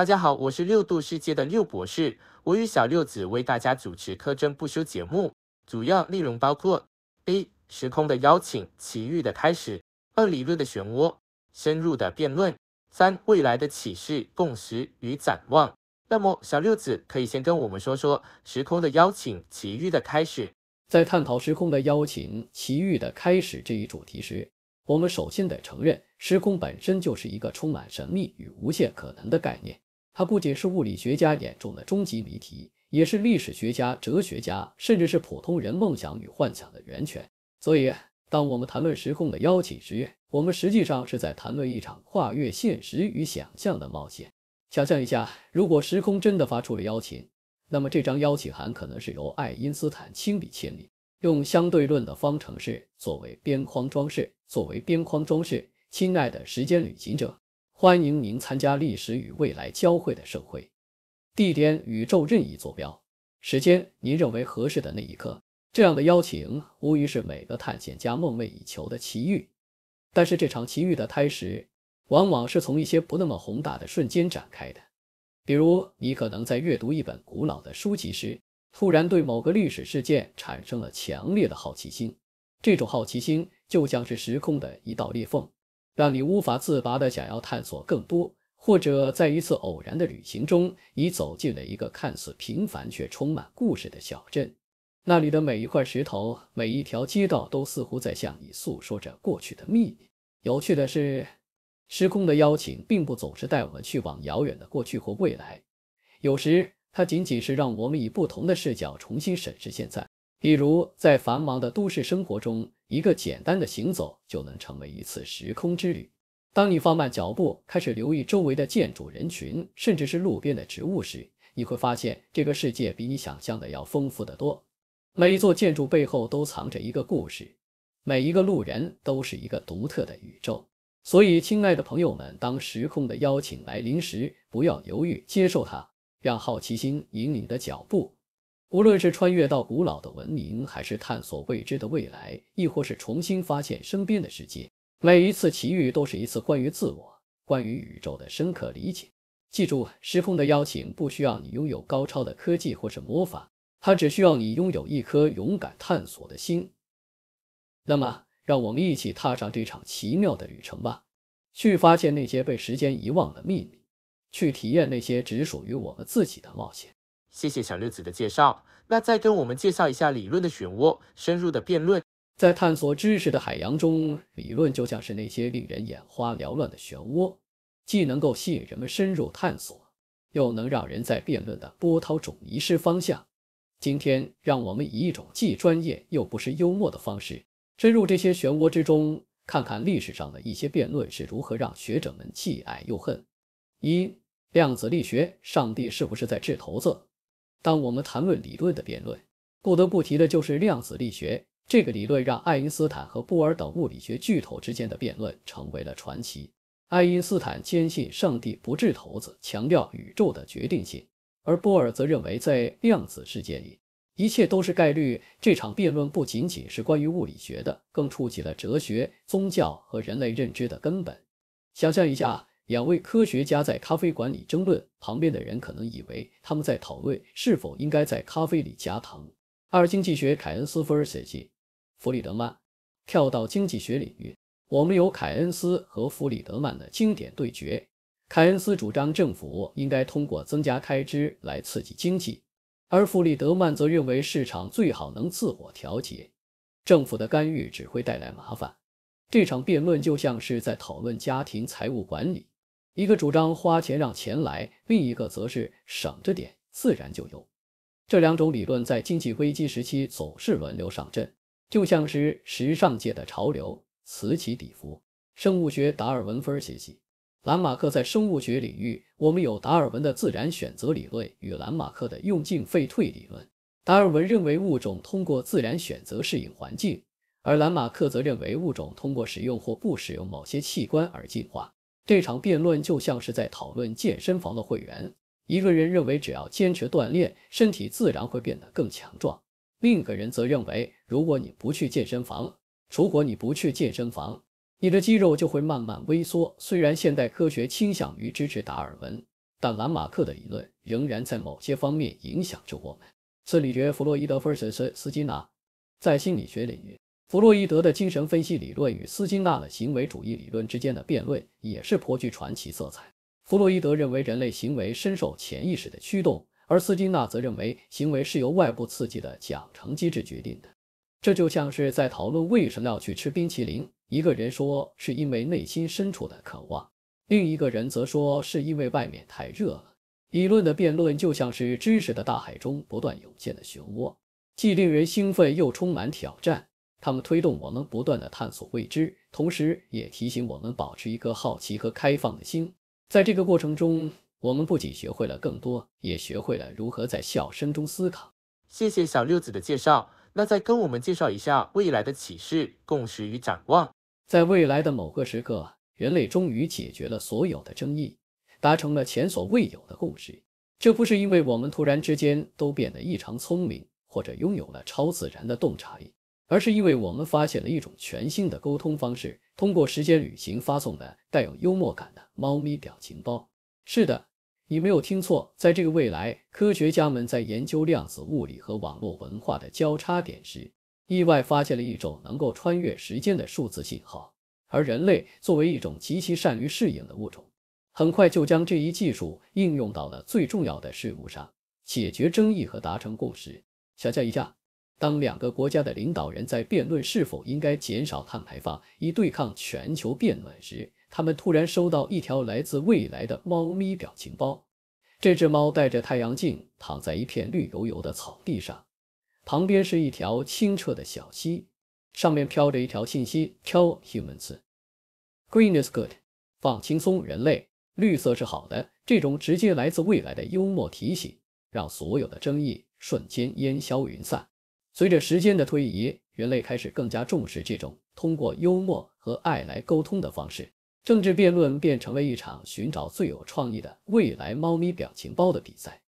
大家好，我是六度世界的六博士，我与小六子为大家主持《课真不休》节目，主要内容包括：一、时空的邀请，奇遇的开始；二、理论的漩涡，深入的辩论；三、未来的启示，共识与展望。那么，小六子可以先跟我们说说时空的邀请，奇遇的开始。在探讨时空的邀请，奇遇的开始这一主题时，我们首先得承认，时空本身就是一个充满神秘与无限可能的概念。它不仅是物理学家眼中的终极谜题，也是历史学家、哲学家，甚至是普通人梦想与幻想的源泉。所以，当我们谈论时空的邀请时，我们实际上是在谈论一场跨越现实与想象的冒险。想象一下，如果时空真的发出了邀请，那么这张邀请函可能是由爱因斯坦亲笔签名，用相对论的方程式作为边框装饰。作为边框装饰，亲爱的，时间旅行者。欢迎您参加历史与未来交汇的盛会，地点宇宙任意坐标，时间您认为合适的那一刻。这样的邀请无疑是每个探险家梦寐以求的奇遇。但是这场奇遇的开始，往往是从一些不那么宏大的瞬间展开的。比如，你可能在阅读一本古老的书籍时，突然对某个历史事件产生了强烈的好奇心。这种好奇心就像是时空的一道裂缝。让你无法自拔的想要探索更多，或者在一次偶然的旅行中，你走进了一个看似平凡却充满故事的小镇，那里的每一块石头、每一条街道都似乎在向你诉说着过去的秘密。有趣的是，时空的邀请并不总是带我们去往遥远的过去或未来，有时它仅仅是让我们以不同的视角重新审视现在。比如，在繁忙的都市生活中，一个简单的行走就能成为一次时空之旅。当你放慢脚步，开始留意周围的建筑、人群，甚至是路边的植物时，你会发现这个世界比你想象的要丰富的多。每座建筑背后都藏着一个故事，每一个路人都是一个独特的宇宙。所以，亲爱的朋友们，当时空的邀请来临时，不要犹豫，接受它，让好奇心引领你的脚步。无论是穿越到古老的文明，还是探索未知的未来，亦或是重新发现身边的世界，每一次奇遇都是一次关于自我、关于宇宙的深刻理解。记住，时空的邀请不需要你拥有高超的科技或是魔法，它只需要你拥有一颗勇敢探索的心。那么，让我们一起踏上这场奇妙的旅程吧，去发现那些被时间遗忘的秘密，去体验那些只属于我们自己的冒险。谢谢小日子的介绍，那再跟我们介绍一下理论的漩涡，深入的辩论。在探索知识的海洋中，理论就像是那些令人眼花缭乱的漩涡，既能够吸引人们深入探索，又能让人在辩论的波涛中迷失方向。今天，让我们以一种既专业又不失幽默的方式，深入这些漩涡之中，看看历史上的一些辩论是如何让学者们既爱又恨。一、量子力学，上帝是不是在掷骰子？当我们谈论理论的辩论，不得不提的就是量子力学这个理论，让爱因斯坦和波尔等物理学巨头之间的辩论成为了传奇。爱因斯坦坚信上帝不掷骰子，强调宇宙的决定性；而波尔则认为在量子世界里，一切都是概率。这场辩论不仅仅是关于物理学的，更触及了哲学、宗教和人类认知的根本。想象一下。两位科学家在咖啡馆里争论，旁边的人可能以为他们在讨论是否应该在咖啡里加糖。二经济学，凯恩斯 vs 弗里德曼。跳到经济学领域，我们有凯恩斯和弗里德曼的经典对决。凯恩斯主张政府应该通过增加开支来刺激经济，而弗里德曼则认为市场最好能自我调节，政府的干预只会带来麻烦。这场辩论就像是在讨论家庭财务管理。一个主张花钱让钱来，另一个则是省着点，自然就有。这两种理论在经济危机时期总是轮流上阵，就像是时尚界的潮流，此起彼伏。生物学达尔文分学习，蓝马克在生物学领域，我们有达尔文的自然选择理论与蓝马克的用进废退理论。达尔文认为物种通过自然选择适应环境，而蓝马克则认为物种通过使用或不使用某些器官而进化。这场辩论就像是在讨论健身房的会员。一个人认为只要坚持锻炼，身体自然会变得更强壮；另一个人则认为，如果你不去健身房，如果你不去健身房，你的肌肉就会慢慢萎缩。虽然现代科学倾向于支持达尔文，但兰马克的理论仍然在某些方面影响着我们。心理学弗洛伊德夫人说：“斯基纳，在心理学领域。”弗洛伊德的精神分析理论与斯金纳的行为主义理论之间的辩论也是颇具传奇色彩。弗洛伊德认为人类行为深受潜意识的驱动，而斯金纳则认为行为是由外部刺激的奖惩机制决定的。这就像是在讨论为什么要去吃冰淇淋：一个人说是因为内心深处的渴望，另一个人则说是因为外面太热了。理论的辩论就像是知识的大海中不断涌现的漩涡，既令人兴奋又充满挑战。他们推动我们不断的探索未知，同时也提醒我们保持一颗好奇和开放的心。在这个过程中，我们不仅学会了更多，也学会了如何在笑声中思考。谢谢小六子的介绍。那再跟我们介绍一下未来的启示、共识与展望。在未来的某个时刻，人类终于解决了所有的争议，达成了前所未有的共识。这不是因为我们突然之间都变得异常聪明，或者拥有了超自然的洞察力。而是因为我们发现了一种全新的沟通方式，通过时间旅行发送的带有幽默感的猫咪表情包。是的，你没有听错，在这个未来，科学家们在研究量子物理和网络文化的交叉点时，意外发现了一种能够穿越时间的数字信号。而人类作为一种极其善于适应的物种，很快就将这一技术应用到了最重要的事物上——解决争议和达成共识。想象一下。当两个国家的领导人在辩论是否应该减少碳排放以对抗全球变暖时，他们突然收到一条来自未来的猫咪表情包。这只猫戴着太阳镜，躺在一片绿油油的草地上，旁边是一条清澈的小溪，上面飘着一条信息：“Tell humans, green is good。”放轻松，人类，绿色是好的。这种直接来自未来的幽默提醒，让所有的争议瞬间烟消云散。随着时间的推移，人类开始更加重视这种通过幽默和爱来沟通的方式。政治辩论变成了一场寻找最有创意的未来猫咪表情包的比赛。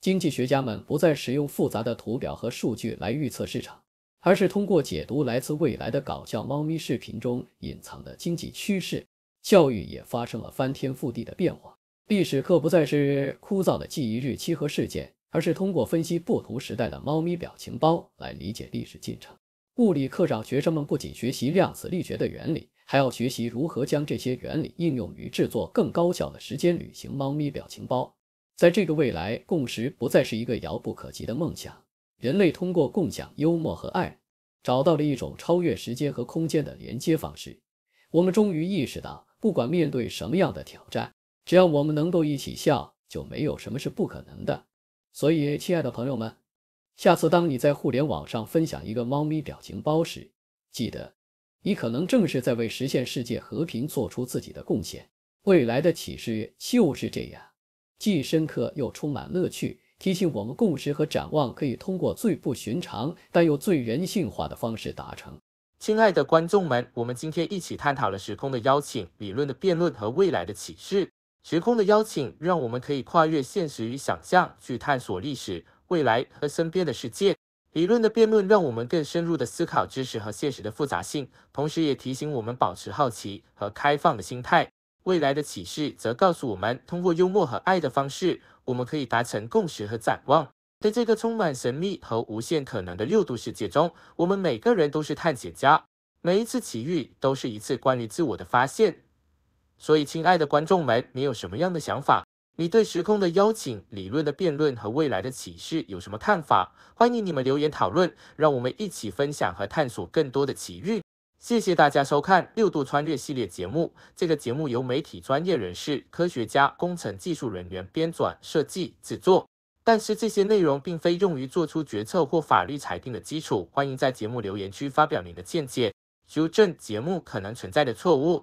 经济学家们不再使用复杂的图表和数据来预测市场，而是通过解读来自未来的搞笑猫咪视频中隐藏的经济趋势。教育也发生了翻天覆地的变化，历史课不再是枯燥的记忆日期和事件。而是通过分析不同时代的猫咪表情包来理解历史进程。物理课上，学生们不仅学习量子力学的原理，还要学习如何将这些原理应用于制作更高效的时间旅行猫咪表情包。在这个未来，共识不再是一个遥不可及的梦想。人类通过共享幽默和爱，找到了一种超越时间和空间的连接方式。我们终于意识到，不管面对什么样的挑战，只要我们能够一起笑，就没有什么是不可能的。所以，亲爱的朋友们，下次当你在互联网上分享一个猫咪表情包时，记得，你可能正是在为实现世界和平做出自己的贡献。未来的启示就是这样，既深刻又充满乐趣，提醒我们共识和展望可以通过最不寻常但又最人性化的方式达成。亲爱的观众们，我们今天一起探讨了时空的邀请、理论的辩论和未来的启示。时空的邀请让我们可以跨越现实与想象，去探索历史、未来和身边的世界。理论的辩论让我们更深入地思考知识和现实的复杂性，同时也提醒我们保持好奇和开放的心态。未来的启示则告诉我们，通过幽默和爱的方式，我们可以达成共识和展望。在这个充满神秘和无限可能的六度世界中，我们每个人都是探险家，每一次奇遇都是一次关于自我的发现。所以，亲爱的观众们，你有什么样的想法？你对时空的邀请、理论的辩论和未来的启示有什么看法？欢迎你们留言讨论，让我们一起分享和探索更多的奇遇。谢谢大家收看《六度穿越》系列节目。这个节目由媒体专业人士、科学家、工程技术人员编撰、设计、制作。但是这些内容并非用于做出决策或法律裁定的基础。欢迎在节目留言区发表您的见解，纠正节目可能存在的错误。